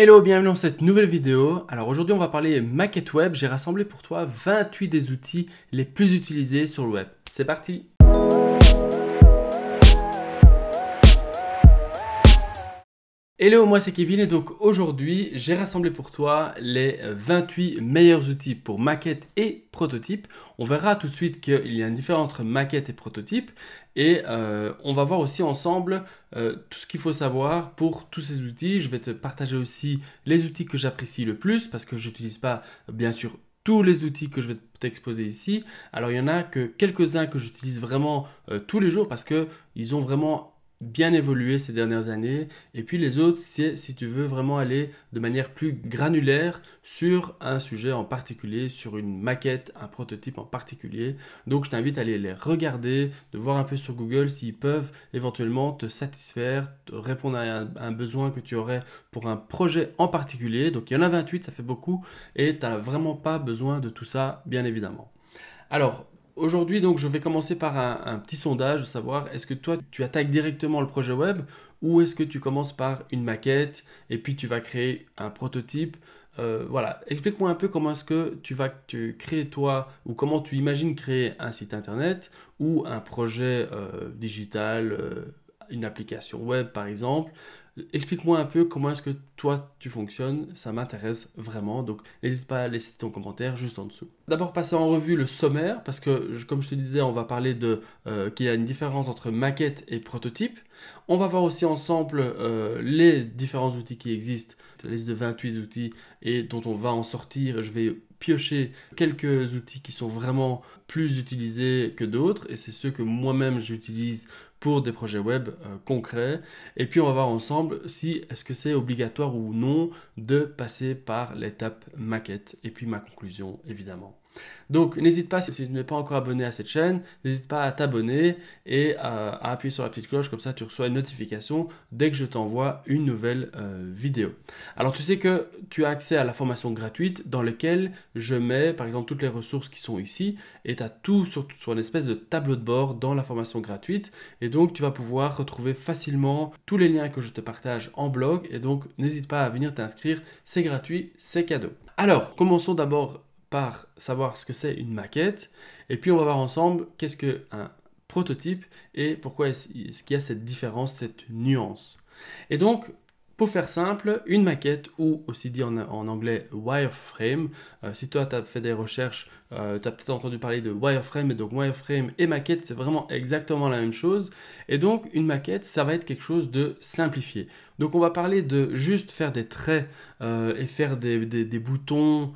Hello, bienvenue dans cette nouvelle vidéo. Alors aujourd'hui on va parler maquette web. J'ai rassemblé pour toi 28 des outils les plus utilisés sur le web. C'est parti Hello, moi c'est Kevin et donc aujourd'hui j'ai rassemblé pour toi les 28 meilleurs outils pour maquette et prototype. On verra tout de suite qu'il y a une différence entre maquette et prototype et euh, on va voir aussi ensemble euh, tout ce qu'il faut savoir pour tous ces outils. Je vais te partager aussi les outils que j'apprécie le plus parce que je n'utilise pas bien sûr tous les outils que je vais t'exposer ici. Alors il y en a que quelques-uns que j'utilise vraiment euh, tous les jours parce que ils ont vraiment bien évolué ces dernières années. Et puis les autres, c'est si tu veux vraiment aller de manière plus granulaire sur un sujet en particulier, sur une maquette, un prototype en particulier. Donc je t'invite à aller les regarder, de voir un peu sur Google s'ils peuvent éventuellement te satisfaire, te répondre à un, besoin que tu aurais pour un projet en particulier. Donc il y en a 28, ça fait beaucoup, et tu n'as vraiment pas besoin de tout ça, bien évidemment. Alors, Aujourd'hui, donc, je vais commencer par un, petit sondage, savoir est-ce que toi, tu attaques directement le projet web ou est-ce que tu commences par une maquette et puis tu vas créer un prototype euh, voilà, explique-moi un peu comment est-ce que tu vas tu créer toi ou comment tu imagines créer un site internet ou un projet euh, digital euh, une application web par exemple. Explique-moi un peu comment est-ce que toi tu fonctionnes, ça m'intéresse vraiment. Donc n'hésite pas à laisser ton commentaire juste en dessous. D'abord passer en revue le sommaire parce que comme je te disais on va parler de euh, qu'il y a une différence entre maquette et prototype. On va voir aussi ensemble euh, les différents outils qui existent, la liste de 28 outils et dont on va en sortir. Je vais piocher quelques outils qui sont vraiment plus utilisés que d'autres et c'est ceux que moi-même j'utilise pour des projets web euh, concrets. Et puis on va voir ensemble si est-ce que c'est obligatoire ou non de passer par l'étape maquette et puis ma conclusion évidemment. Donc n'hésite pas, si tu n'es pas encore abonné à cette chaîne, n'hésite pas à t'abonner et à, appuyer sur la petite cloche, comme ça tu reçois une notification dès que je t'envoie une nouvelle euh, vidéo. Alors tu sais que tu as accès à la formation gratuite dans laquelle je mets par exemple toutes les ressources qui sont ici et tu as tout sur, sur une espèce de tableau de bord dans la formation gratuite et donc tu vas pouvoir retrouver facilement tous les liens que je te partage en blog et donc n'hésite pas à venir t'inscrire, c'est gratuit, c'est cadeau. Alors commençons d'abord par savoir ce que c'est une maquette, et puis on va voir ensemble qu'est-ce qu'un prototype et pourquoi est-ce qu'il y a cette différence, cette nuance. Et donc, pour faire simple, une maquette ou aussi dit en, anglais wireframe, euh, si toi tu as fait des recherches, euh, tu as peut-être entendu parler de wireframe, et donc wireframe et maquette, c'est vraiment exactement la même chose. Et donc une maquette, ça va être quelque chose de simplifié. Donc on va parler de juste faire des traits euh, et faire des boutons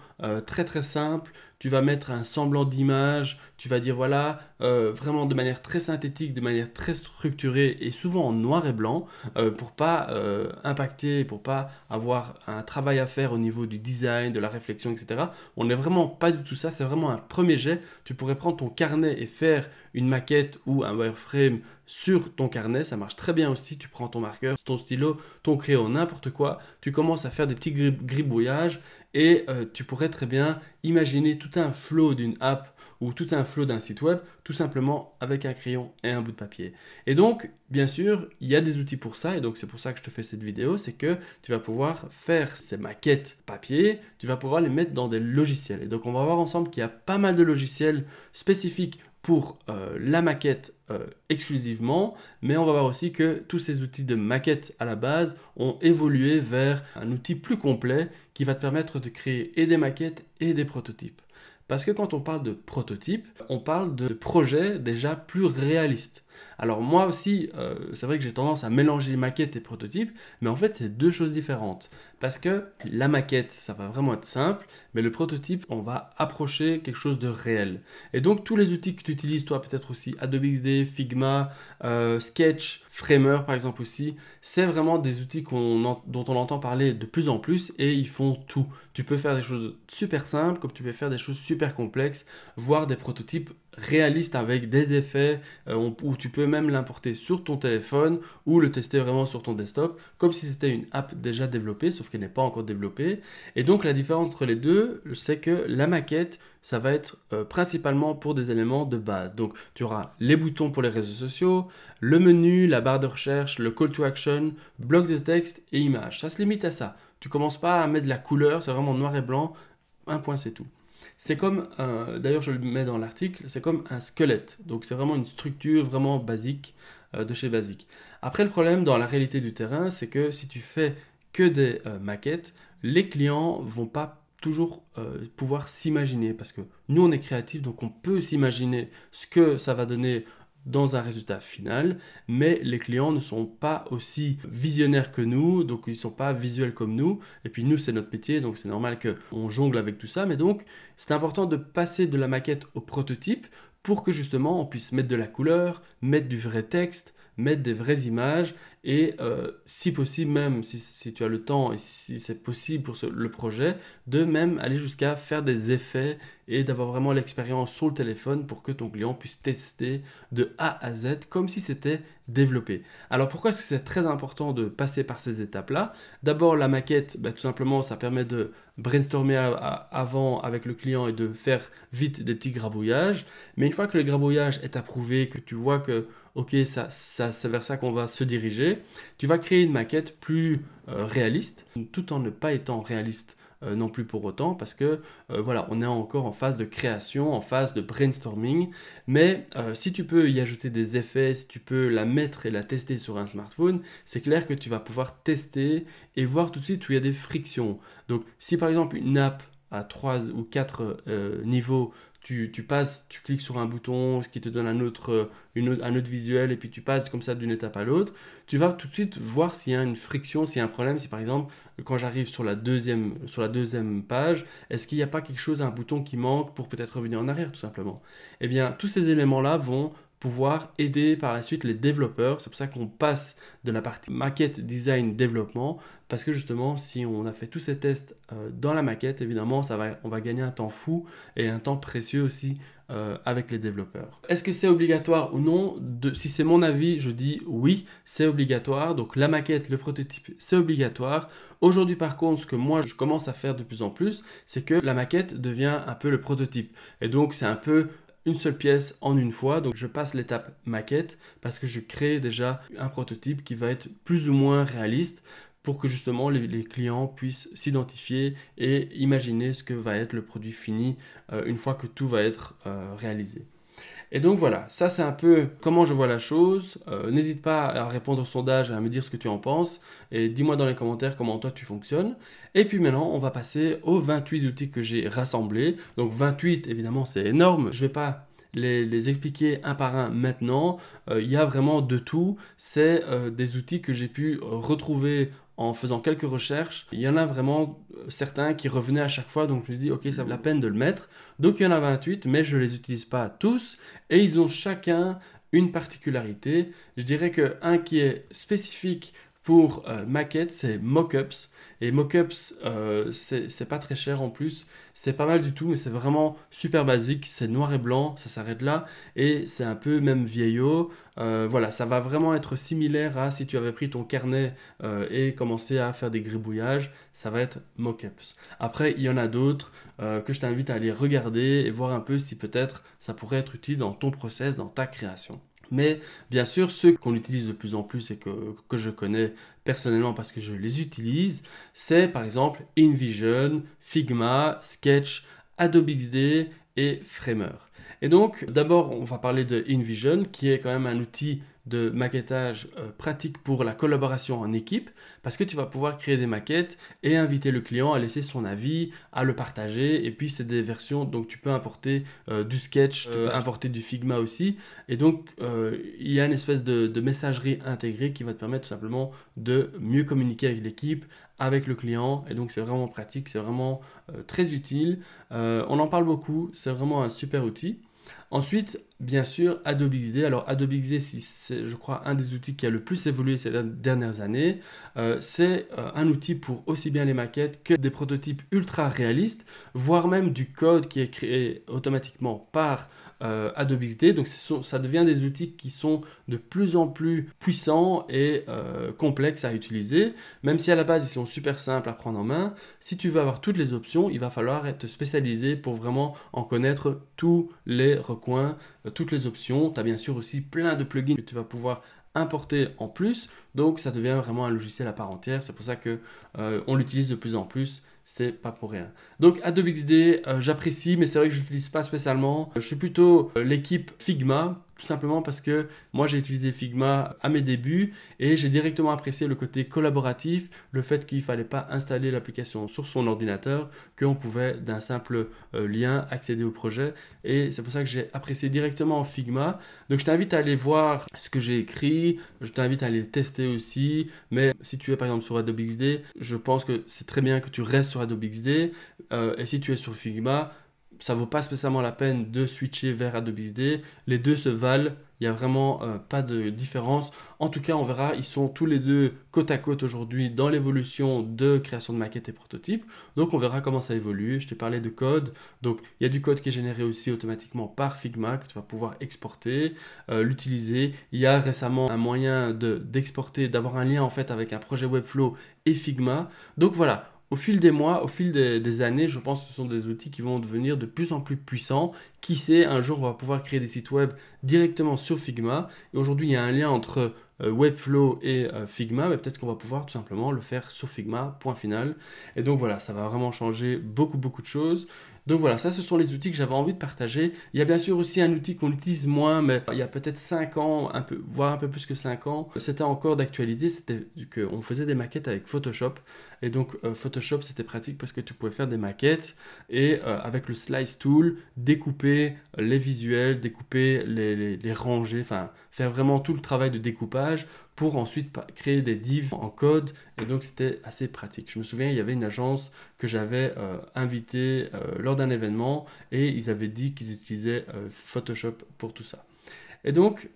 très très simples, tu vas mettre un semblant d'image, tu vas dire voilà, euh, vraiment de manière très synthétique, de manière très structurée et souvent en noir et blanc pour euh, pour pas euh, impacter, pour pas avoir un travail à faire au niveau du design, de la réflexion, etc. On n'est vraiment pas du tout ça, c'est vraiment un premier jet. Tu pourrais prendre ton carnet et faire une maquette ou un wireframe sur ton carnet, ça marche très bien aussi. Tu prends ton marqueur, ton stylo, ton crayon, n'importe quoi, tu commences à faire des petits gribouillages et euh, tu pourrais très bien imaginer tout un flow d'une app ou tout un flot d'un site web tout simplement avec un crayon et un bout de papier. Et donc, bien sûr, il y a des outils pour ça, et donc c'est pour ça que je te fais cette vidéo, c'est que tu vas pouvoir faire ces maquettes papier, tu vas pouvoir les mettre dans des logiciels. Et donc on va voir ensemble qu'il y a pas mal de logiciels spécifiques pour euh, la maquette euh, exclusivement, mais on va voir aussi que tous ces outils de maquette à la base ont évolué vers un outil plus complet qui va te permettre de créer et des maquettes et des prototypes. Parce que quand on parle de prototype, on parle de projets déjà plus réalistes. Alors moi aussi, euh, c'est vrai que j'ai tendance à mélanger maquette et prototype, mais en fait c'est deux choses différentes. Parce que la maquette, ça va vraiment être simple, mais le prototype, on va approcher quelque chose de réel. Et donc tous les outils que tu utilises, toi peut-être aussi Adobe XD, Figma, euh, Sketch, Framer par exemple aussi, c'est vraiment des outils dont on entend parler de plus en plus et ils font tout. Tu peux faire des choses super simples comme tu peux faire des choses super complexes, voire des prototypes réaliste avec des effets euh, où tu peux même l'importer sur ton téléphone ou le tester vraiment sur ton desktop comme si c'était une app déjà développée sauf qu'elle n'est pas encore développée et donc la différence entre les deux c'est que la maquette ça va être euh, principalement pour des éléments de base donc tu auras les boutons pour les réseaux sociaux le menu la barre de recherche le call to action bloc de texte et images, ça se limite à ça tu commences pas à mettre de la couleur c'est vraiment noir et blanc un point c'est tout c'est comme, d'ailleurs je le mets dans l'article, c'est comme un squelette. Donc c'est vraiment une structure vraiment basique euh, de chez Basique. Après le problème dans la réalité du terrain, c'est que si tu fais que des euh, maquettes, les clients vont pas toujours euh, pouvoir s'imaginer parce que nous on est créatif donc on peut s'imaginer ce que ça va donner dans un résultat final, mais les clients ne sont pas aussi visionnaires que nous, donc ils ne sont pas visuels comme nous, et puis nous c'est notre métier, donc c'est normal qu'on jongle avec tout ça, mais donc c'est important de passer de la maquette au prototype pour que justement on puisse mettre de la couleur, mettre du vrai texte, mettre des vraies images et euh, si possible même, si, tu as le temps et si c'est possible pour le projet, de même aller jusqu'à faire des effets et d'avoir vraiment l'expérience sur le téléphone pour que ton client puisse tester de A à Z comme si c'était développé. Alors pourquoi est-ce que c'est très important de passer par ces étapes-là D'abord la maquette, bah, tout simplement ça permet de brainstormer avant avec le client et de faire vite des petits grabouillages. Mais une fois que le grabouillage est approuvé, que tu vois que ok, ça, c'est vers ça qu'on va se diriger. Tu vas créer une maquette plus euh, réaliste, tout en ne pas étant réaliste euh, non plus pour autant, parce que euh, voilà, on est encore en phase de création, en phase de brainstorming. Mais si tu peux y ajouter des effets, si tu peux la mettre et la tester sur un smartphone, c'est clair que tu vas pouvoir tester et voir tout de suite où il y a des frictions. Donc, si par exemple une app à 3 ou 4 niveaux tu, passes, tu cliques sur un bouton ce qui te donne un autre, euh, une un autre visuel et puis tu passes comme ça d'une étape à l'autre, tu vas tout de suite voir s'il y a une friction, s'il y a un problème, si par exemple quand j'arrive sur la deuxième, sur la deuxième page, est-ce qu'il n'y a pas quelque chose, un bouton qui manque pour peut-être revenir en arrière tout simplement Eh bien tous ces éléments-là vont pouvoir aider par la suite les développeurs. C'est pour ça qu'on passe de la partie maquette, design, développement, parce que justement, si on a fait tous ces tests euh, dans la maquette, évidemment, ça va, on va gagner un temps fou et un temps précieux aussi euh, avec les développeurs. Est-ce que c'est obligatoire ou non de, Si c'est mon avis, je dis oui, c'est obligatoire. Donc la maquette, le prototype, c'est obligatoire. Aujourd'hui, par contre, ce que moi, je commence à faire de plus en plus, c'est que la maquette devient un peu le prototype. Et donc, c'est un peu une seule pièce en une fois. Donc je passe l'étape maquette parce que je crée déjà un prototype qui va être plus ou moins réaliste pour que justement les, clients puissent s'identifier et imaginer ce que va être le produit fini euh, une fois que tout va être euh, réalisé. Et donc voilà, ça c'est un peu comment je vois la chose. Euh, n'hésite pas à répondre au sondage et à me dire ce que tu en penses. Et dis-moi dans les commentaires comment toi tu fonctionnes. Et puis maintenant, on va passer aux 28 outils que j'ai rassemblés. Donc 28, évidemment, c'est énorme. Je ne vais pas les, expliquer un par un maintenant. Euh, il y a vraiment de tout. C'est euh, des outils que j'ai pu retrouver en faisant quelques recherches, il y en a vraiment euh, certains qui revenaient à chaque fois, donc je me suis dit, ok, ça vaut la peine de le mettre. Donc il y en a 28, mais je ne les utilise pas tous, et ils ont chacun une particularité. Je dirais qu'un qui est spécifique pour euh, maquette, c'est mock-ups Et mock-ups, euh, c'est pas très cher en plus. C'est pas mal du tout, mais c'est vraiment super basique. C'est noir et blanc, ça s'arrête là. Et c'est un peu même vieillot. Euh, voilà, ça va vraiment être similaire à si tu avais pris ton carnet et commencé à faire des gribouillages. Ça va être mock-ups. Après, il y en a d'autres que je t'invite à aller regarder et voir un peu si peut-être ça pourrait être utile dans ton process, dans ta création. Mais bien sûr, ceux qu'on utilise de plus en plus et que, je connais personnellement parce que je les utilise, c'est par exemple InVision, Figma, Sketch, Adobe XD et Framer. Et donc, d'abord, on va parler de InVision, qui est quand même un outil de maquettage euh, pratique pour la collaboration en équipe parce que tu vas pouvoir créer des maquettes et inviter le client à laisser son avis, à le partager et puis c'est des versions donc tu peux importer euh, du sketch, tu peux euh, importer du Figma aussi et donc il y a une espèce de, messagerie intégrée qui va te permettre tout simplement de mieux communiquer avec l'équipe, avec le client et donc c'est vraiment pratique, c'est vraiment très utile. on en parle beaucoup, c'est vraiment un super outil. Ensuite, bien sûr, Adobe XD. Alors Adobe XD, c'est je crois un des outils qui a le plus évolué ces dernières années. Euh, c'est euh, un outil pour aussi bien les maquettes que des prototypes ultra réalistes, voire même du code qui est créé automatiquement par euh, Adobe XD. Donc ça devient des outils qui sont de plus en plus puissants et complexes à utiliser. Même si à la base ils sont super simples à prendre en main, si tu veux avoir toutes les options, il va falloir te spécialiser pour vraiment en connaître tous les recours coin, euh, toutes les options. Tu as bien sûr aussi plein de plugins que tu vas pouvoir importer en plus. Donc ça devient vraiment un logiciel à part entière. C'est pour ça que euh, on l'utilise de plus en plus. C'est pas pour rien. Donc Adobe XD, euh, j'apprécie, mais c'est vrai que je n'utilise pas spécialement. Je suis plutôt l'équipe Figma tout simplement parce que moi j'ai utilisé Figma à mes débuts et j'ai directement apprécié le côté collaboratif, le fait qu'il ne fallait pas installer l'application sur son ordinateur, qu'on pouvait d'un simple euh, lien accéder au projet et c'est pour ça que j'ai apprécié directement Figma. Donc je t'invite à aller voir ce que j'ai écrit, je t'invite à aller le tester aussi, mais si tu es par exemple sur Adobe XD, je pense que c'est très bien que tu restes sur Adobe XD euh, et si tu es sur Figma, ça vaut pas spécialement la peine de switcher vers Adobe XD. Les deux se valent. Il n'y a vraiment euh, pas de différence. En tout cas, on verra, ils sont tous les deux côte à côte aujourd'hui dans l'évolution de création de maquettes et prototypes. Donc, on verra comment ça évolue. Je t'ai parlé de code. Donc, il y a du code qui est généré aussi automatiquement par Figma que tu vas pouvoir exporter, euh, l'utiliser. Il y a récemment un moyen d'exporter, d'avoir un lien en fait avec un projet Webflow et Figma. Donc, voilà, au fil des mois, au fil des, années, je pense que ce sont des outils qui vont devenir de plus en plus puissants. Qui sait, un jour, on va pouvoir créer des sites web directement sur Figma. Et aujourd'hui, il y a un lien entre euh, Webflow et euh, Figma, mais peut-être qu'on va pouvoir tout simplement le faire sur Figma, point final. Et donc voilà, ça va vraiment changer beaucoup, beaucoup de choses. Donc voilà, ça ce sont les outils que j'avais envie de partager. Il y a bien sûr aussi un outil qu'on utilise moins, mais il y a peut-être 5 ans, un peu, voire un peu plus que 5 ans, c'était encore d'actualité, c'était qu'on faisait des maquettes avec Photoshop. Et donc euh, Photoshop c'était pratique parce que tu pouvais faire des maquettes et euh, avec le slice tool découper les visuels, découper les, les rangées, enfin faire vraiment tout le travail de découpage pour ensuite créer des divs en code. Et donc, c'était assez pratique. Je me souviens, il y avait une agence que j'avais euh, invité euh, lors d'un événement et ils avaient dit qu'ils utilisaient euh, Photoshop pour tout ça. Et donc,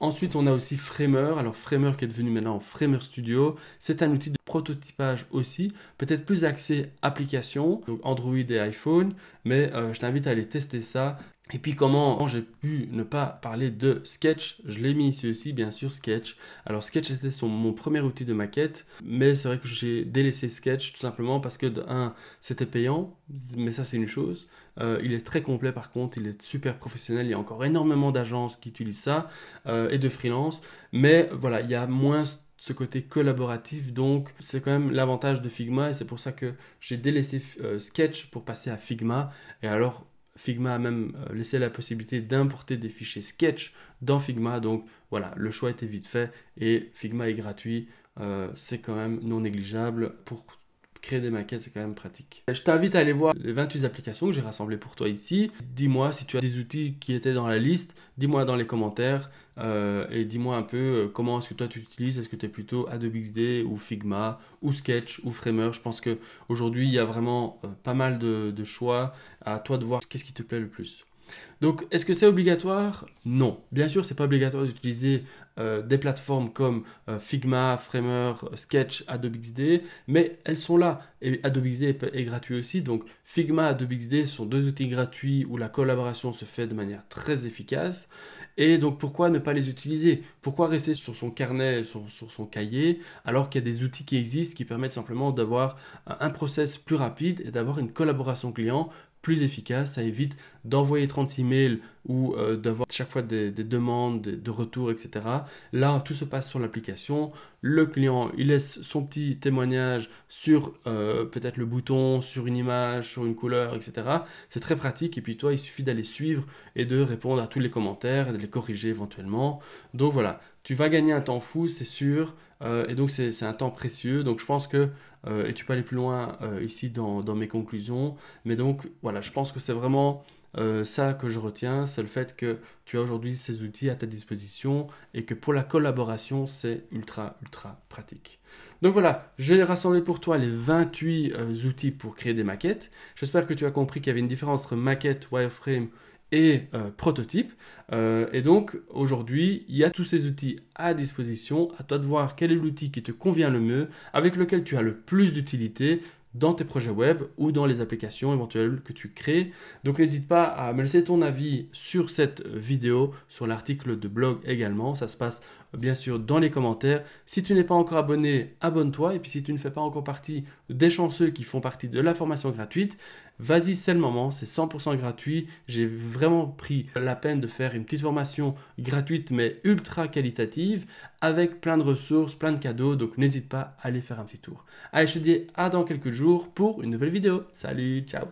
Ensuite, on a aussi Framer. Alors, Framer qui est devenu maintenant Framer Studio. C'est un outil de prototypage aussi, peut-être plus axé application, donc Android et iPhone. Mais je t'invite à aller tester ça. Et puis comment j'ai pu ne pas parler de Sketch Je l'ai mis ici aussi, bien sûr, Sketch. Alors Sketch était mon premier outil de maquette, mais c'est vrai que j'ai délaissé Sketch tout simplement parce que, de un, c'était payant, mais ça c'est une chose. Euh, il est très complet par contre, il est super professionnel, il y a encore énormément d'agences qui utilisent ça, euh, et de freelance. Mais voilà, il y a moins ce côté collaboratif. Donc, c'est quand même l'avantage de Figma et c'est pour ça que j'ai délaissé euh, Sketch pour passer à Figma. Et alors, Figma a même euh, laissé la possibilité d'importer des fichiers sketch dans Figma. Donc voilà, le choix était vite fait et Figma est gratuit. Euh, c'est quand même non négligeable pour créer des maquettes, c'est quand même pratique. Je t'invite à aller voir les 28 applications que j'ai rassemblées pour toi ici. Dis-moi si tu as des outils qui étaient dans la liste, dis-moi dans les commentaires euh, et dis-moi un peu euh, comment est-ce que toi tu utilises, est-ce que tu es plutôt Adobe XD ou Figma ou Sketch ou Framer. Je pense qu'aujourd'hui, il y a vraiment euh, pas mal de, de choix. À toi de voir qu'est-ce qui te plaît le plus. Donc, est-ce que c'est obligatoire Non. Bien sûr, c'est pas obligatoire d'utiliser euh, des plateformes comme euh, Figma, Framer, Sketch, Adobe XD, mais elles sont là. Et Adobe XD est, gratuit aussi. Donc, Figma, Adobe XD sont deux outils gratuits où la collaboration se fait de manière très efficace. Et donc, pourquoi ne pas les utiliser Pourquoi rester sur son carnet, sur, sur son cahier, alors qu'il y a des outils qui existent qui permettent simplement d'avoir euh, un process plus rapide et d'avoir une collaboration client plus efficace, ça évite d'envoyer 36 mails ou euh, d'avoir chaque fois des, demandes, des, de retours, etc. Là, tout se passe sur l'application. Le client, il laisse son petit témoignage sur euh, peut-être le bouton, sur une image, sur une couleur, etc. C'est très pratique. Et puis toi, il suffit d'aller suivre et de répondre à tous les commentaires, et de les corriger éventuellement. Donc voilà, tu vas gagner un temps fou, c'est sûr. Euh, et donc c'est un temps précieux. Donc je pense que, euh, et tu peux aller plus loin euh, ici dans, dans, mes conclusions, mais donc voilà, je pense que c'est vraiment ça que je retiens, c'est le fait que tu as aujourd'hui ces outils à ta disposition et que pour la collaboration, c'est ultra, ultra pratique. Donc voilà, j'ai rassemblé pour toi les 28 outils pour créer des maquettes. J'espère que tu as compris qu'il y avait une différence entre maquette, wireframe, et euh, prototype. Euh, et donc aujourd'hui, il y a tous ces outils à disposition. À toi de voir quel est l'outil qui te convient le mieux, avec lequel tu as le plus d'utilité dans tes projets web ou dans les applications éventuelles que tu crées. Donc n'hésite pas à me laisser ton avis sur cette vidéo, sur l'article de blog également. Ça se passe bien sûr dans les commentaires. Si tu n'es pas encore abonné, abonne-toi. Et puis si tu ne fais pas encore partie des chanceux qui font partie de la formation gratuite, vas-y, c'est le moment, c'est 100% gratuit. J'ai vraiment pris la peine de faire une petite formation gratuite mais ultra qualitative avec plein de ressources, plein de cadeaux. Donc n'hésite pas à aller faire un petit tour. Allez, je te dis à dans quelques jours pour une nouvelle vidéo. Salut, ciao